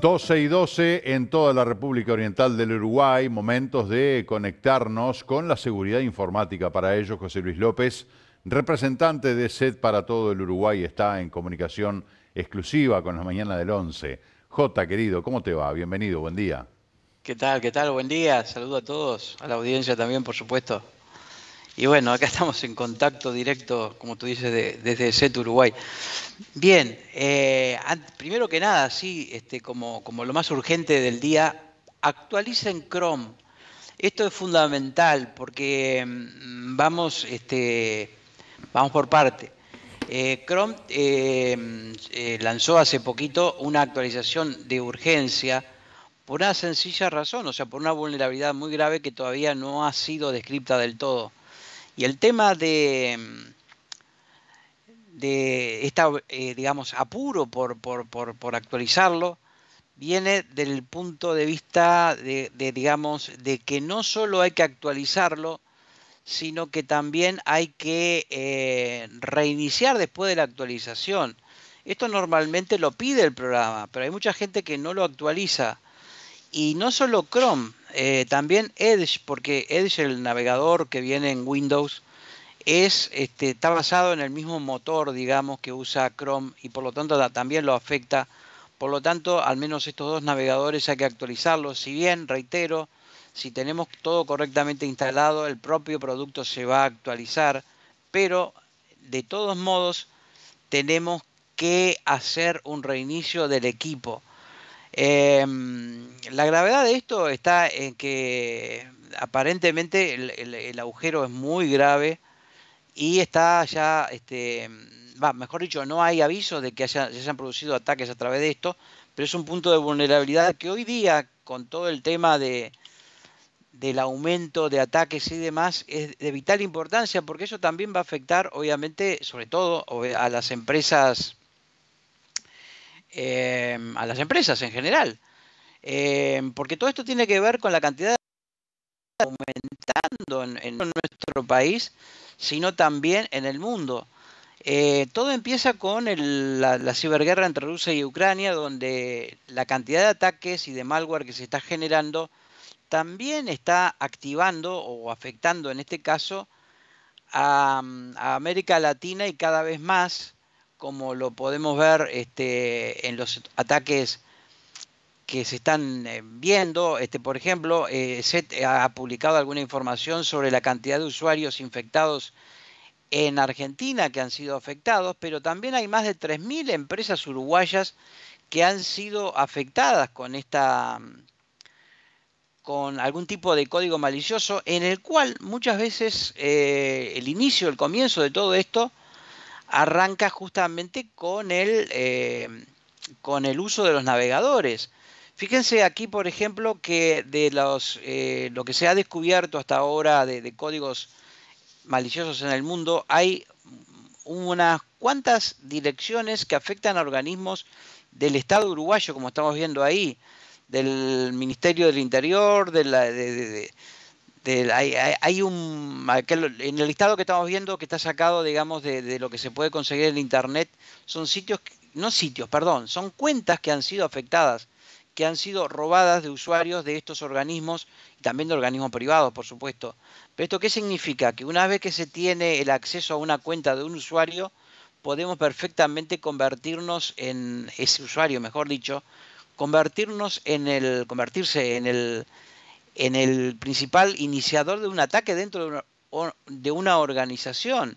12 y 12 en toda la República Oriental del Uruguay, momentos de conectarnos con la seguridad informática. Para ellos, José Luis López, representante de SED para todo el Uruguay, está en comunicación exclusiva con la mañana del 11. J, querido, ¿cómo te va? Bienvenido, buen día. ¿Qué tal? ¿Qué tal? Buen día. Saludo a todos, a la audiencia también, por supuesto. Y bueno, acá estamos en contacto directo, como tú dices, desde CET Uruguay. Bien, eh, primero que nada, sí, este, como, lo más urgente del día, actualicen Chrome. Esto es fundamental porque mm, vamos, este, vamos por parte. Eh, Chrome eh, lanzó hace poquito una actualización de urgencia por una sencilla razón, o sea, por una vulnerabilidad muy grave que todavía no ha sido descripta del todo. Y el tema de, mm, de esta, eh, digamos, apuro por, por, actualizarlo, viene del punto de vista de, digamos, de que no solo hay que actualizarlo, sino que también hay que eh, reiniciar después de la actualización. Esto normalmente lo pide el programa, pero hay mucha gente que no lo actualiza. Y no solo Chrome, eh, también Edge, porque Edge, el navegador que viene en Windows, es, este, está basado en el mismo motor, digamos, que usa Chrome y por lo tanto también lo afecta. Por lo tanto, al menos estos dos navegadores hay que actualizarlos. Si bien, reitero, si tenemos todo correctamente instalado, el propio producto se va a actualizar, pero de todos modos tenemos que hacer un reinicio del equipo. Em, la gravedad de esto está en que aparentemente el, agujero es muy grave y está ya, este, mejor dicho, no hay aviso de que se hayan producido ataques a través de esto, pero es un punto de vulnerabilidad que hoy día, con todo el tema del aumento de ataques y demás, es de vital importancia porque eso también va a afectar, obviamente, sobre todo a las empresas Em, a las empresas en general. Em, porque todo esto tiene que ver con la cantidad de aumentando en, nuestro país, sino también en el mundo. Eh, todo empieza con la, ciberguerra entre Rusia y Ucrania, donde la cantidad de ataques y de malware que se está generando también está activando o afectando, en este caso, a América Latina y cada vez más como lo podemos ver este, en los ataques que se están eh, viendo. Este, por ejemplo, eh, SET ha publicado alguna información sobre la cantidad de usuarios infectados en Argentina que han sido afectados, pero también hay más de 3.000 empresas uruguayas que han sido afectadas con esta con algún tipo de código malicioso en el cual muchas veces eh, el inicio, el comienzo de todo esto arranca justamente con el, eh, con el uso de los navegadores. Fíjense aquí, por ejemplo, que de los, eh, lo que se ha descubierto hasta ahora de, códigos maliciosos en el mundo, hay unas cuantas direcciones que afectan a organismos del Estado uruguayo, como estamos viendo ahí, del Ministerio del Interior, de la, hay, un en el listado que estamos viendo que está sacado digamos de, de, lo que se puede conseguir en internet son sitios no sitios perdón son cuentas que han sido afectadas que han sido robadas de usuarios de estos organismos y también de organismos privados por supuesto pero esto qué significa que una vez que se tiene el acceso a una cuenta de un usuario podemos perfectamente convertirnos en ese usuario mejor dicho convertirnos en el convertirse en el en el principal iniciador de un ataque dentro de una, de una organización.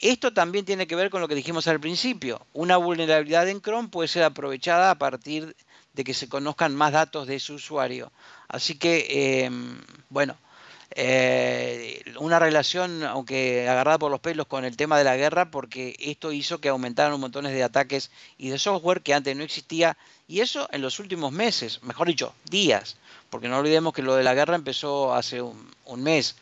Esto también tiene que ver con lo que dijimos al principio. Una vulnerabilidad en Chrome puede ser aprovechada a partir de que se conozcan más datos de su usuario. Así que, eh, bueno, eh, una relación, aunque agarrada por los pelos, con el tema de la guerra, porque esto hizo que aumentaran un montón de ataques y de software que antes no existía, y eso en los últimos meses, mejor dicho, días, porque no olvidemos que lo de la guerra empezó hace un, mes.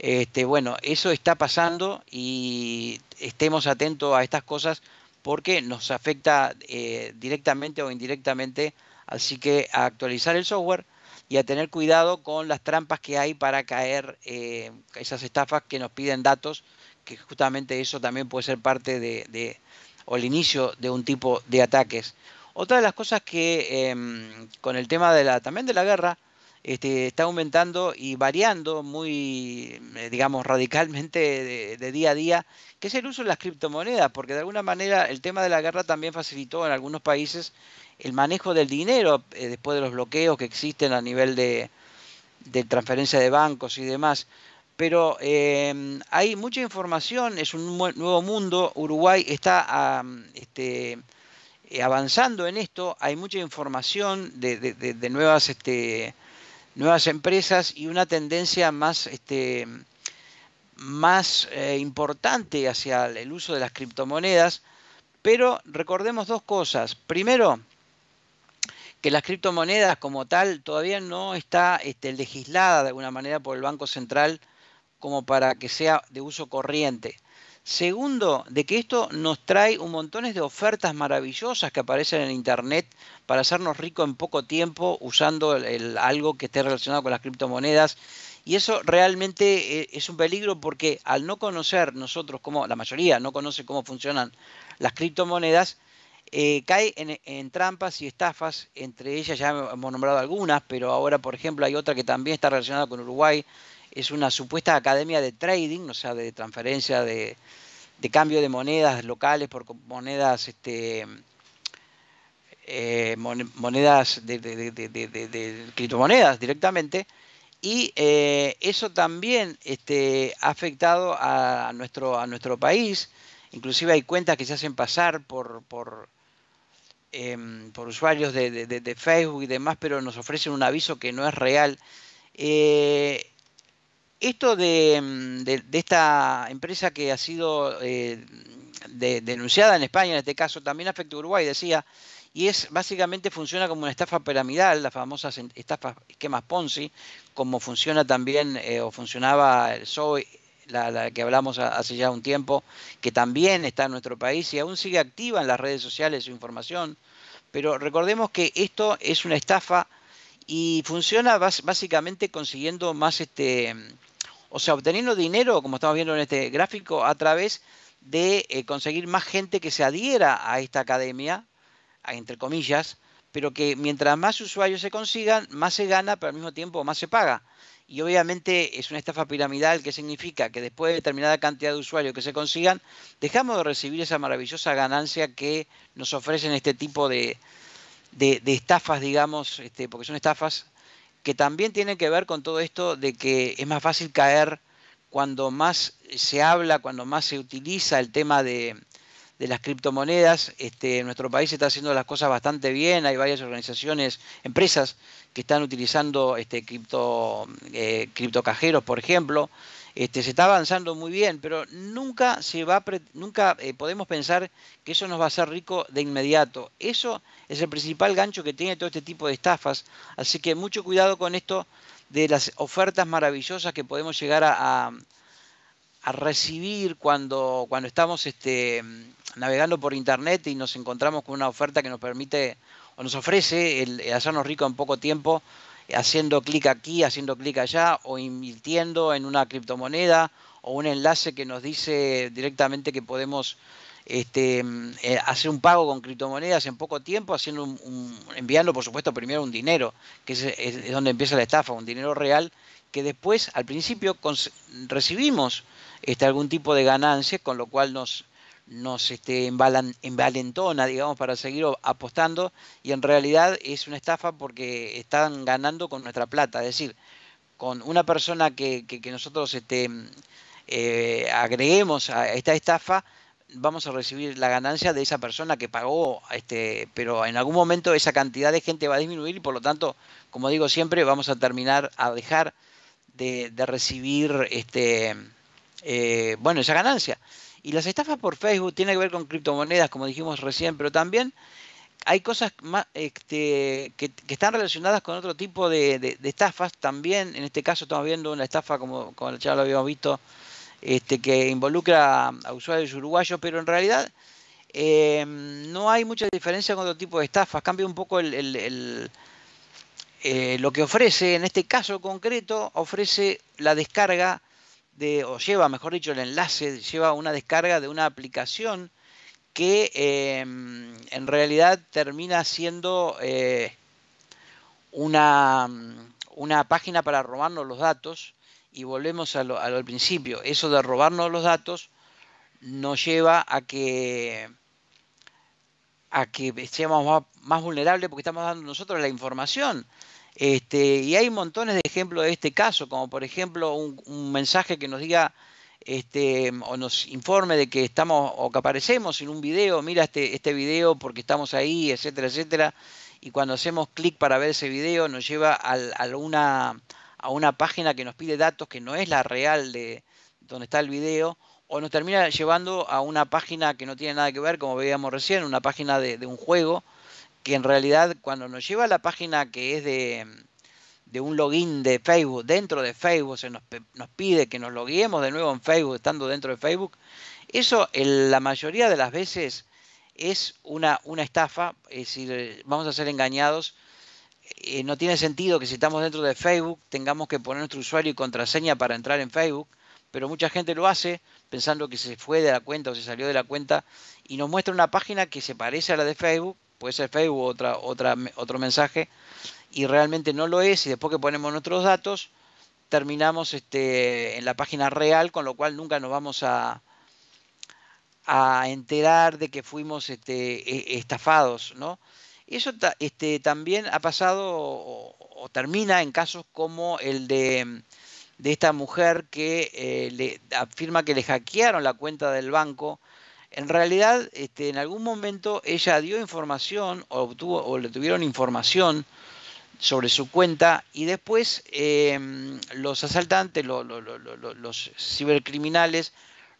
Este, bueno, eso está pasando y estemos atentos a estas cosas porque nos afecta eh, directamente o indirectamente, así que a actualizar el software y a tener cuidado con las trampas que hay para caer eh, esas estafas que nos piden datos, que justamente eso también puede ser parte de, o el inicio de un tipo de ataques. Otra de las cosas que em, con el tema de la, también de la guerra, este, está aumentando y variando muy, eh, digamos, radicalmente de, día a día, que es el uso de las criptomonedas, porque de alguna manera el tema de la guerra también facilitó en algunos países el manejo del dinero eh, después de los bloqueos que existen a nivel de, transferencia de bancos y demás. Pero em, hay mucha información, es un nuevo mundo, Uruguay está este, eh, avanzando en esto, hay mucha información de, de, nuevas este, nuevas empresas y una tendencia más, este, más eh, importante hacia el uso de las criptomonedas. Pero recordemos dos cosas. Primero, que las criptomonedas como tal todavía no está este, legislada de alguna manera por el Banco Central como para que sea de uso corriente. Segundo, de que esto nos trae un montón de ofertas maravillosas que aparecen en Internet para hacernos ricos en poco tiempo usando algo que esté relacionado con las criptomonedas. Y eso realmente eh, es un peligro porque al no conocer nosotros como la mayoría no conoce cómo funcionan las criptomonedas, eh, cae en, trampas y estafas, entre ellas ya hemos nombrado algunas, pero ahora por ejemplo hay otra que también está relacionada con Uruguay, es una supuesta academia de trading, o sea, de transferencia de, cambio de monedas locales por monedas este, eh, monedas de, de, de, criptomonedas directamente y eh, eso también este, ha afectado a nuestro, a nuestro país inclusive hay cuentas que se hacen pasar por, por, em, usuarios de, Facebook y demás pero nos ofrecen un aviso que no es real eh, esto mm, de, esta empresa que ha sido eh, denunciada en España, en este caso, también afecta a Uruguay, decía, y es básicamente funciona como una estafa piramidal, las famosas estafas esquemas Ponzi, como funciona también eh, o funcionaba el SOE, la, la, que hablamos hace ya un tiempo, que también está en nuestro país y aún sigue activa en las redes sociales su información. Pero recordemos que esto es una estafa y funciona básicamente consiguiendo más este o sea, obteniendo dinero, como estamos viendo en este gráfico, a través de eh, conseguir más gente que se adhiera a esta academia, entre comillas, pero que mientras más usuarios se consigan, más se gana, pero al mismo tiempo más se paga. Y obviamente es una estafa piramidal que significa que después de determinada cantidad de usuarios que se consigan, dejamos de recibir esa maravillosa ganancia que nos ofrecen este tipo de, estafas, digamos, este, porque son estafas que también tiene que ver con todo esto de que es más fácil caer cuando más se habla, cuando más se utiliza el tema de, las criptomonedas. en este, nuestro país se está haciendo las cosas bastante bien, hay varias organizaciones, empresas que están utilizando este, cripto, eh, criptocajeros, por ejemplo. Este, se está avanzando muy bien, pero nunca, se va, nunca eh, podemos pensar que eso nos va a hacer rico de inmediato. Eso es el principal gancho que tiene todo este tipo de estafas. Así que mucho cuidado con esto de las ofertas maravillosas que podemos llegar a, a, recibir cuando, cuando estamos este, navegando por internet y nos encontramos con una oferta que nos permite o nos ofrece el hacernos rico en poco tiempo haciendo clic aquí, haciendo clic allá o invirtiendo en una criptomoneda o un enlace que nos dice directamente que podemos este, eh, hacer un pago con criptomonedas en poco tiempo, haciendo enviando por supuesto primero un dinero, que es, donde empieza la estafa, un dinero real, que después al principio recibimos este, algún tipo de ganancia, con lo cual nos nos este, envalentona, digamos, para seguir apostando y en realidad es una estafa porque están ganando con nuestra plata, es decir, con una persona que, que, nosotros este, eh, agreguemos a esta estafa, vamos a recibir la ganancia de esa persona que pagó, este, pero en algún momento esa cantidad de gente va a disminuir y por lo tanto, como digo siempre, vamos a terminar a dejar de, recibir este, eh, bueno, esa ganancia. Y las estafas por Facebook tienen que ver con criptomonedas, como dijimos recién, pero también hay cosas más, este, que, están relacionadas con otro tipo de, estafas. También, en este caso, estamos viendo una estafa, como, como ya lo habíamos visto, este, que involucra a usuarios uruguayos, pero en realidad eh, no hay mucha diferencia con otro tipo de estafas. Cambia un poco eh, lo que ofrece, en este caso concreto, ofrece la descarga o lleva, mejor dicho, el enlace, lleva una descarga de una aplicación que em, en realidad termina siendo eh, una, página para robarnos los datos y volvemos al principio. Eso de robarnos los datos nos lleva a que a que seamos más vulnerables porque estamos dando nosotros la información. Este, y hay montones de ejemplos de este caso, como por ejemplo un, mensaje que nos diga este, o nos informe de que estamos o que aparecemos en un video, mira este, este video porque estamos ahí, etcétera, etcétera. Y cuando hacemos clic para ver ese video nos lleva a, una, a una página que nos pide datos que no es la real de donde está el video o nos termina llevando a una página que no tiene nada que ver, como veíamos recién, una página de un juego que en realidad cuando nos lleva a la página que es de, un login de Facebook, dentro de Facebook, se nos, nos, pide que nos logueemos de nuevo en Facebook, estando dentro de Facebook, eso en la mayoría de las veces es una, una estafa, es decir, vamos a ser engañados. Eh, no tiene sentido que si estamos dentro de Facebook tengamos que poner nuestro usuario y contraseña para entrar en Facebook, pero mucha gente lo hace pensando que se fue de la cuenta o se salió de la cuenta y nos muestra una página que se parece a la de Facebook, puede ser Facebook, otra, otra, otro mensaje, y realmente no lo es, y después que ponemos nuestros datos, terminamos este, en la página real, con lo cual nunca nos vamos a, a enterar de que fuimos este, e, estafados, ¿no? Eso este, también ha pasado o, termina en casos como el de, esta mujer que eh, le afirma que le hackearon la cuenta del banco en realidad este, en algún momento ella dio información o, obtuvo, o le tuvieron información sobre su cuenta y después em, los asaltantes, los cibercriminales,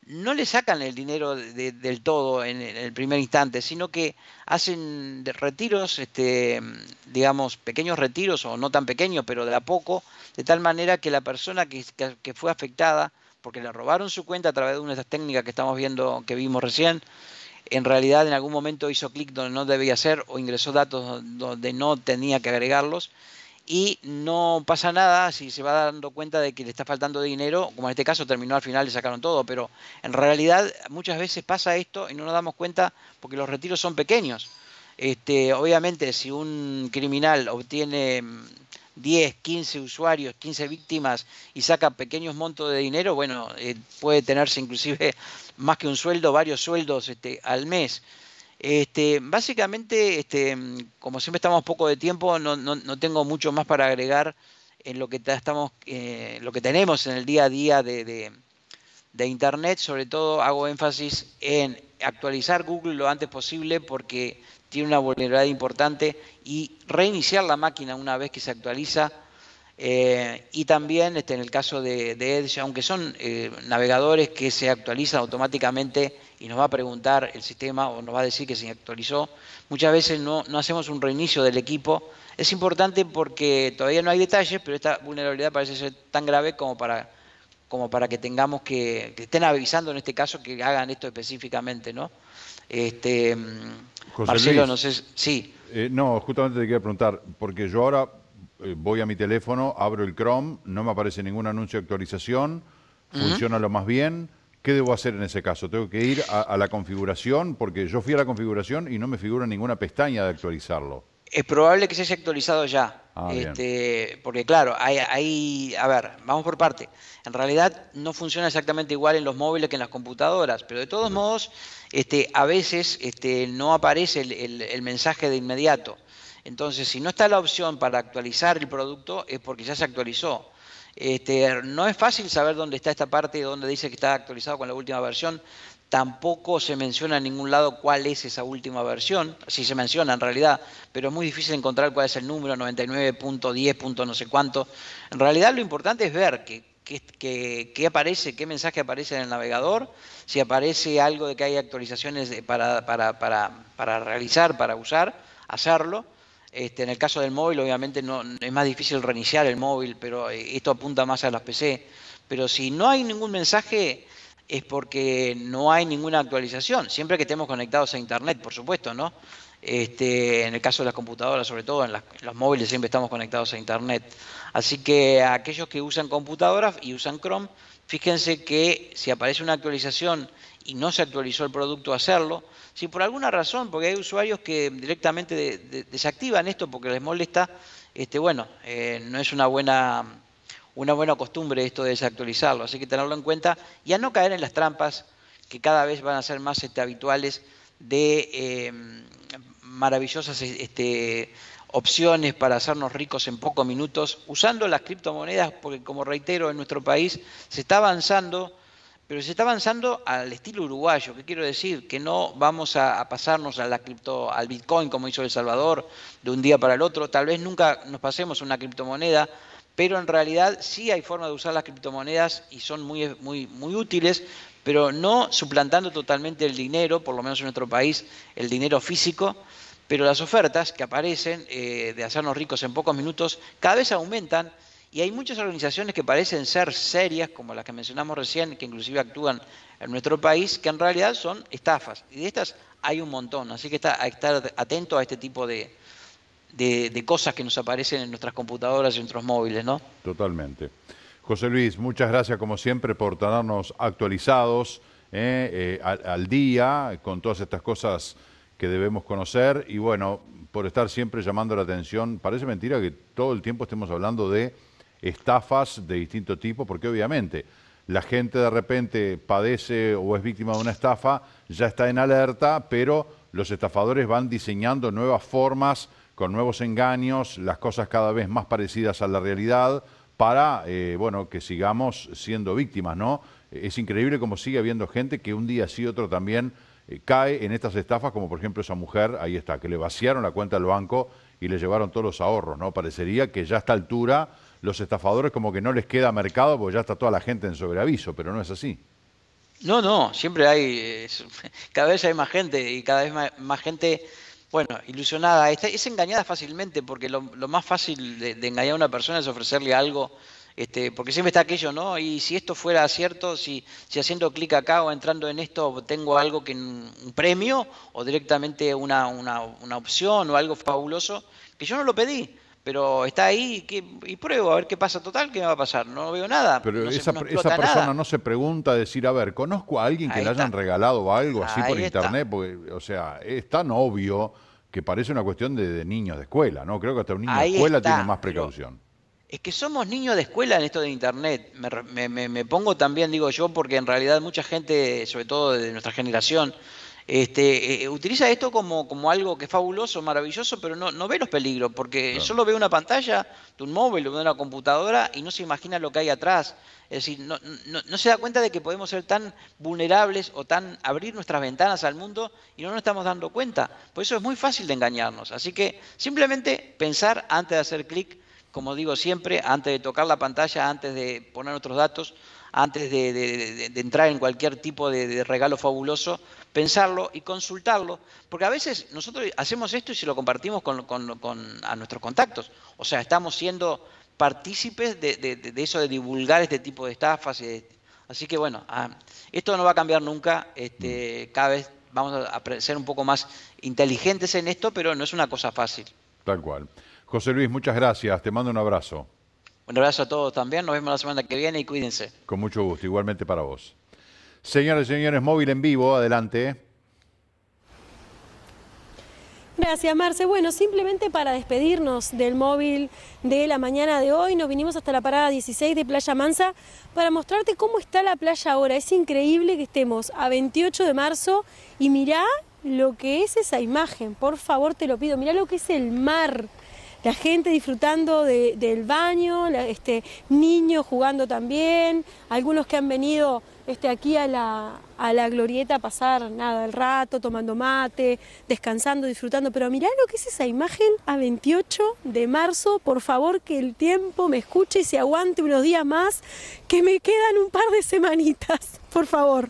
no le sacan el dinero del todo en, el primer instante, sino que hacen retiros, este, digamos, pequeños retiros o no tan pequeños, pero de a poco, de tal manera que la persona que fue afectada porque le robaron su cuenta a través de una de estas técnicas que estamos viendo, que vimos recién, en realidad en algún momento hizo clic donde no debía ser o ingresó datos donde no tenía que agregarlos y no pasa nada si se va dando cuenta de que le está faltando dinero, como en este caso terminó al final le sacaron todo, pero en realidad muchas veces pasa esto y no nos damos cuenta porque los retiros son pequeños. Este, obviamente si un criminal obtiene mm, 10, 15 usuarios, 15 víctimas y saca pequeños montos de dinero, bueno, eh, puede tenerse inclusive más que un sueldo, varios sueldos este, al mes. Este, básicamente, este, como siempre estamos poco de tiempo, no, tengo mucho más para agregar en lo que estamos, eh, lo que tenemos en el día a día de internet. Sobre todo hago énfasis en actualizar Google lo antes posible porque tiene una vulnerabilidad importante y reiniciar la máquina una vez que se actualiza. Eh, y también este, en el caso de, Edge, aunque son eh, navegadores que se actualizan automáticamente y nos va a preguntar el sistema o nos va a decir que se actualizó, muchas veces no, hacemos un reinicio del equipo. Es importante porque todavía no hay detalles, pero esta vulnerabilidad parece ser tan grave como para, como para que tengamos que, que estén avisando en este caso que hagan esto específicamente, ¿no? Este, mm, José Marcelo, no sé, sí. Eh, no, justamente te quería preguntar, porque yo ahora eh, voy a mi teléfono, abro el Chrome, no me aparece ningún anuncio de actualización, funciona lo más bien. ¿Qué debo hacer en ese caso? ¿Tengo que ir a la configuración? Porque yo fui a la configuración y no me figura ninguna pestaña de actualizarlo. Es probable que se haya actualizado ya. Ah, este, porque claro, hay, a ver, vamos por parte. En realidad no funciona exactamente igual en los móviles que en las computadoras, pero de todos modos, este, a veces este, no aparece el, mensaje de inmediato. Entonces, si no está la opción para actualizar el producto, es porque ya se actualizó. Este, no es fácil saber dónde está esta parte, dónde dice que está actualizado con la última versión. Tampoco se menciona en ningún lado cuál es esa última versión, si se menciona en realidad, pero es muy difícil encontrar cuál es el número, 99.10. no sé cuánto. En realidad lo importante es ver qué aparece, qué mensaje aparece en el navegador, si aparece algo de que hay actualizaciones para, realizar, para usar, hacerlo. Este, en el caso del móvil, obviamente no, es más difícil reiniciar el móvil, pero eh, esto apunta más a las PC. Pero si no hay ningún mensaje, es porque no hay ninguna actualización, siempre que estemos conectados a Internet, por supuesto, ¿no? Este, en el caso de las computadoras, sobre todo en, las, los móviles, siempre estamos conectados a Internet. Así que aquellos que usan computadoras y usan Chrome, fíjense que si aparece una actualización y no se actualizó el producto, hacerlo. Si por alguna razón, porque hay usuarios que directamente desactivan esto porque les molesta, este, bueno, eh, no es una buena una buena costumbre esto de desactualizarlo, así que tenerlo en cuenta y a no caer en las trampas que cada vez van a ser más este, habituales de em, maravillosas este, opciones para hacernos ricos en pocos minutos usando las criptomonedas, porque como reitero, en nuestro país se está avanzando, pero se está avanzando al estilo uruguayo, que quiero decir que no vamos a, pasarnos a la cripto, al Bitcoin como hizo El Salvador de un día para el otro, tal vez nunca nos pasemos a una criptomoneda, pero en realidad sí hay forma de usar las criptomonedas y son muy, muy, muy útiles, pero no suplantando totalmente el dinero, por lo menos en nuestro país, el dinero físico, pero las ofertas que aparecen eh, de hacernos ricos en pocos minutos cada vez aumentan y hay muchas organizaciones que parecen ser serias, como las que mencionamos recién, que inclusive actúan en nuestro país, que en realidad son estafas. Y de estas hay un montón, así que está, hay que estar atento a este tipo de, de, cosas que nos aparecen en nuestras computadoras y en nuestros móviles, ¿no? Totalmente. José Luis, muchas gracias como siempre por tenernos actualizados eh, eh, al, día con todas estas cosas que debemos conocer y bueno, por estar siempre llamando la atención. Parece mentira que todo el tiempo estemos hablando de estafas de distinto tipo, porque obviamente la gente de repente padece o es víctima de una estafa, ya está en alerta, pero los estafadores van diseñando nuevas formas con nuevos engaños, las cosas cada vez más parecidas a la realidad para, eh, bueno, que sigamos siendo víctimas, ¿no? Es increíble cómo sigue habiendo gente que un día sí, otro también eh, cae en estas estafas, como por ejemplo esa mujer, ahí está, que le vaciaron la cuenta del banco y le llevaron todos los ahorros, ¿no? Parecería que ya a esta altura los estafadores como que no les queda mercado porque ya está toda la gente en sobreaviso, pero no es así. No, no, siempre hay, eh, cada vez hay más gente y cada vez más gente bueno, ilusionada, es engañada fácilmente porque lo, más fácil de, engañar a una persona es ofrecerle algo, este, porque siempre está aquello, ¿no? Y si esto fuera cierto, si, si haciendo clic acá o entrando en esto tengo algo que un premio o directamente una, una opción o algo fabuloso que yo no lo pedí pero está ahí que, y pruebo a ver qué pasa total, qué me va a pasar. No veo nada. Pero esa, persona no se pregunta decir, a ver, conozco a alguien que le hayan regalado algo así por internet, porque, o sea, es tan obvio que parece una cuestión de, niños de escuela, ¿no? Creo que hasta un niño de escuela tiene más precaución. es que somos niños de escuela en esto de internet. me, me pongo también, digo yo, porque en realidad mucha gente, sobre todo de nuestra generación, este, eh, utiliza esto como, algo que es fabuloso, maravilloso, pero no, ve los peligros, porque solo ve una pantalla de un móvil o de una computadora y no se imagina lo que hay atrás. Es decir, no, se da cuenta de que podemos ser tan vulnerables o tan abrir nuestras ventanas al mundo y no nos estamos dando cuenta. Por eso es muy fácil de engañarnos. Así que simplemente pensar antes de hacer clic, como digo siempre, antes de tocar la pantalla, antes de poner nuestros datos, antes de entrar en cualquier tipo de regalo fabuloso pensarlo y consultarlo, porque a veces nosotros hacemos esto y se lo compartimos con, a nuestros contactos, o sea, estamos siendo partícipes de, eso de divulgar este tipo de estafas. así que bueno, ah, esto no va a cambiar nunca, este, mm. cada vez vamos a ser un poco más inteligentes en esto, pero no es una cosa fácil. Tal cual. José Luis, muchas gracias, te mando un abrazo. Un abrazo a todos también, nos vemos la semana que viene y cuídense. Con mucho gusto, igualmente para vos. Señoras y señores, móvil en vivo, adelante. Gracias, Marce. Bueno, simplemente para despedirnos del móvil de la mañana de hoy, nos vinimos hasta la parada 16 de Playa Mansa para mostrarte cómo está la playa ahora. Es increíble que estemos a 28 de marzo y mirá lo que es esa imagen, por favor te lo pido, mirá lo que es el mar. La gente disfrutando del baño, este, niños jugando también, algunos que han venido este, aquí a la, a la glorieta pasar nada el rato, tomando mate, descansando, disfrutando. Pero mirá lo que es esa imagen a 28 de marzo. Por favor, que el tiempo me escuche y se aguante unos días más, que me quedan un par de semanitas, por favor.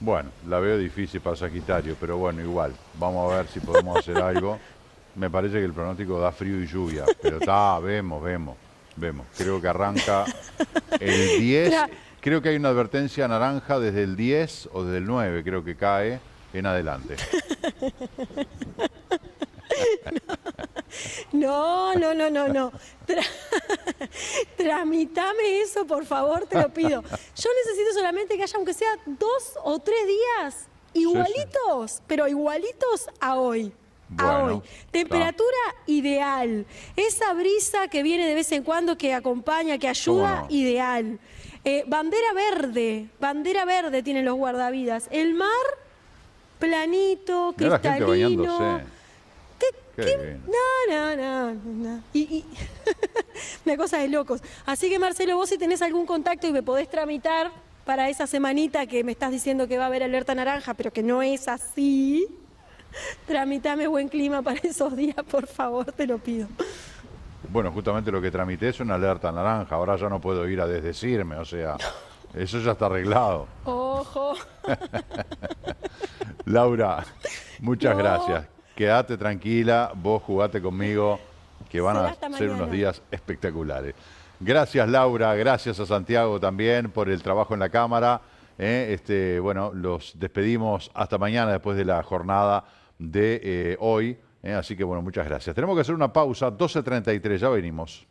Bueno, la veo difícil para Sagitario, pero bueno, igual, vamos a ver si podemos hacer algo. Me parece que el pronóstico da frío y lluvia, pero está, vemos, vemos, vemos. Creo que arranca el 10. Creo que hay una advertencia naranja desde el 10 o desde el 9, creo que cae en adelante. No, no, no, no, no. Tramítame eso, por favor, te lo pido. Yo necesito solamente que haya, aunque sea dos o tres días, igualitos, pero igualitos a hoy. a hoy. Temperatura ideal. Esa brisa que viene de vez en cuando, que acompaña, que ayuda, ideal. Eh, bandera verde, bandera verde tienen los guardavidas. El mar, planito, cristalino. No, no, no, no. Y, y... una cosa de locos. Así que Marcelo, vos si tenés algún contacto y me podés tramitar para esa semanita que me estás diciendo que va a haber alerta naranja, pero que no es así, tramítame buen clima para esos días, por favor, te lo pido. Bueno, justamente lo que tramité es una alerta naranja. Ahora ya no puedo ir a desdecirme, o sea, eso ya está arreglado. Ojo. Laura, muchas gracias. Quedate tranquila, vos jugate conmigo, que van a ser unos días espectaculares. Gracias Laura, gracias a Santiago también por el trabajo en la cámara. Eh, este, bueno, los despedimos hasta mañana después de la jornada de eh, hoy. ¿eh? así que bueno, muchas gracias. Tenemos que hacer una pausa, 12.33, ya venimos.